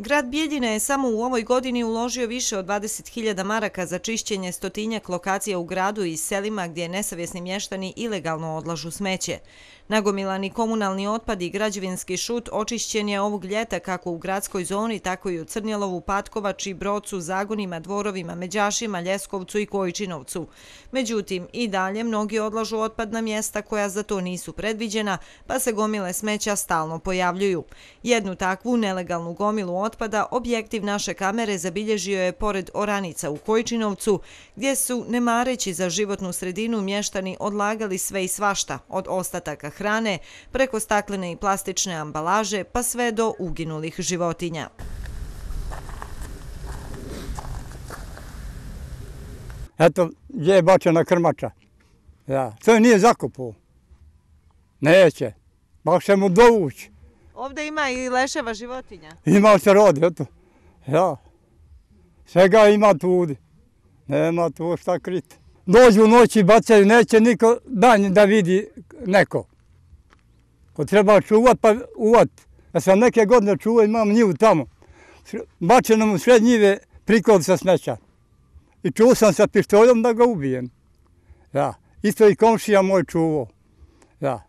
Grad Bijeljina je samo u ovoj godini uložio više od 20.000 maraka za čišćenje stotinjak lokacija u gradu i selima gdje nesavjesni mještani ilegalno odlažu smeće. Nagomilani komunalni otpad i građevinski šut očišćen je ovog ljeta kako u gradskoj zoni, tako i u Crnjelovu, Patkovači, Brocu, Zagonima, Dvorovima, Međašima, Ljeskovcu i Kojičinovcu. Međutim, i dalje mnogi odlažu otpad na mjesta koja za to nisu predviđena, pa se gomile smeća stalno pojavljuju. Jednu takvu nelegalnu gomilu otpada, objektiv naše kamere zabilježio je pored Oranica u Kojčinovcu, gdje su, nemareći za životnu sredinu, mještani odlagali sve i svašta, od ostataka hrane, preko staklene i plastične ambalaže, pa sve do uginulih životinja. Eto, gdje je bačena krmača? To je nije zakupo. Neće. Baš ćemo dovući. Ovdje ima i leševa životinja. Ima se rodi, eto. Ja. Svega ima tu ovdje. Nema tu šta kriti. Dođu noći, bacaju, neće niko dan da vidi neko. Ko treba čuvat, pa uvat. Ja sam neke godine čuvao, imam njivu tamo. Bače nam u sred njive prikol sa smeća. I čuo sam sa pištoljom da ga ubijem. Ja. Isto i komšija moj čuvao. Ja.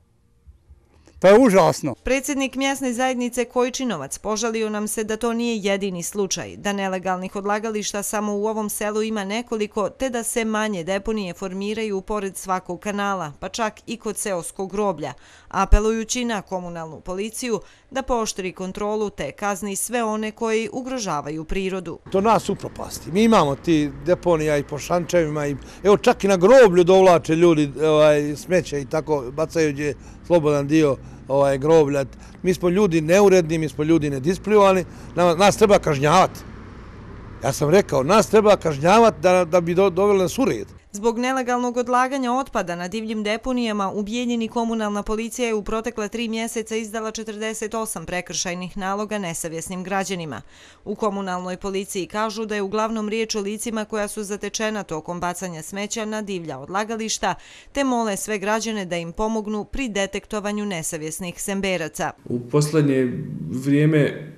To je užasno. Predsjednik mjesne zajednice Kojčinovac požalio nam se da to nije jedini slučaj, da nelegalnih odlagališta samo u ovom selu ima nekoliko, te da se manje deponije formiraju pored svakog kanala, pa čak i kod seoskog groblja, apelujući na komunalnu policiju da pooštri kontrolu te kazni sve one koji ugrožavaju prirodu. To nas upropasti. Mi imamo ti deponija i po šančevima, evo čak i na groblju dovlače ljudi ovaj, smeće i tako bacajuće slobodan dio ovaj, grobljati. Mi smo ljudi neuredni, mi smo ljudi nedisplivani, nas treba kažnjavati. Ja sam rekao, nas treba kažnjavati da bi doveli nas u red. Zbog nelegalnog odlaganja otpada na divljim deponijama, ubijeljeni komunalna policija je u protekle tri mjeseca izdala 48 prekršajnih naloga nesavjesnim građanima. U komunalnoj policiji kažu da je uglavnom riječ o licima koja su zatečena tokom bacanja smeća na divlja odlagališta, te mole sve građane da im pomognu pri detektovanju nesavjesnih semberaca. U poslednje vrijeme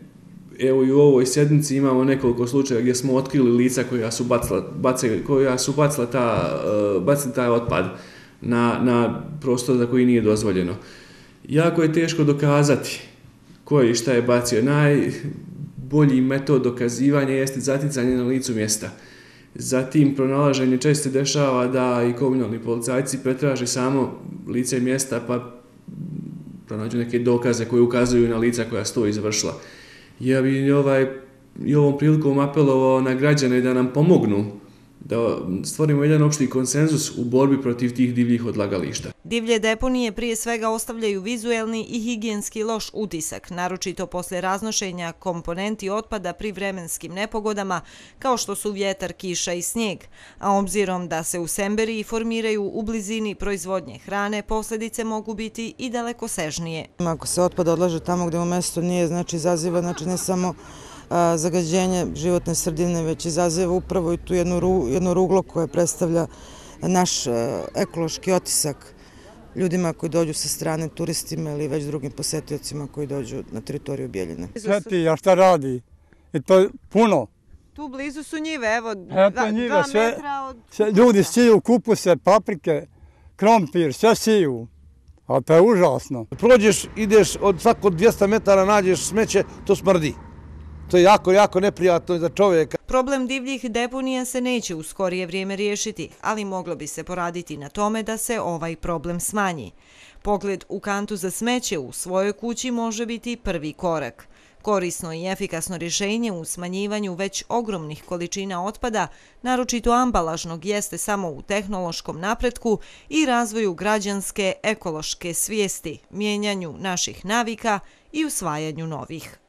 evo i u ovoj sjednici imamo nekoliko slučaja gdje smo otkrili lica koja su bacila, bace, koja su bacila, ta, eh, bacila taj otpad na, na prostor za koji nije dozvoljeno. Jako je teško dokazati koji šta je bacio. Najbolji metod dokazivanja jeste zaticanje na licu mjesta. Zatim pronalaženje često dešava da i komunalni policajci pretraže samo lice mjesta pa pronađu neke dokaze koje ukazuju na lica koja sto izvršila. izvršila ja bi ovaj, i ovom prilikom apelovao na građane da nam pomognu da stvorimo jedan opšti konsenzus u borbi protiv tih divljih odlagališta. Divlje deponije prije svega ostavljaju vizuelni i higijenski loš utisak, naročito posle raznošenja komponenti otpada pri vremenskim nepogodama, kao što su vjetar, kiša i snijeg. A obzirom da se u Semberiji formiraju u blizini proizvodnje hrane, posljedice mogu biti i daleko sežnije. Ako se otpad odlaže tamo gdje u mjestu nije, znači zaziva, znači ne samo zagađenje životne sredine već izazeva upravo i tu jedno ruglo koje predstavlja naš e, ekološki otisak ljudima koji dođu sa strane, turistima ili već drugim posetiocima koji dođu na teritoriju Bijeljine. Sve ti, a šta radi? I to je puno. Tu blizu su njive, evo, dva metra od... Ljudi siju se, paprike, krompir, sve siju. A to je užasno. Prođeš, ideš, svako 200 metara nađeš smeće, to smrdi. To je jako, jako neprijatno za čovjeka. Problem divljih deponija se neće u skorije vrijeme riješiti, ali moglo bi se poraditi na tome da se ovaj problem smanji. Pogled u kantu za smeće u svojoj kući može biti prvi korak. Korisno i efikasno rješenje u smanjivanju već ogromnih količina otpada, naročito ambalažnog, jeste samo u tehnološkom napretku i razvoju građanske ekološke svijesti, mijenjanju naših navika i usvajanju novih.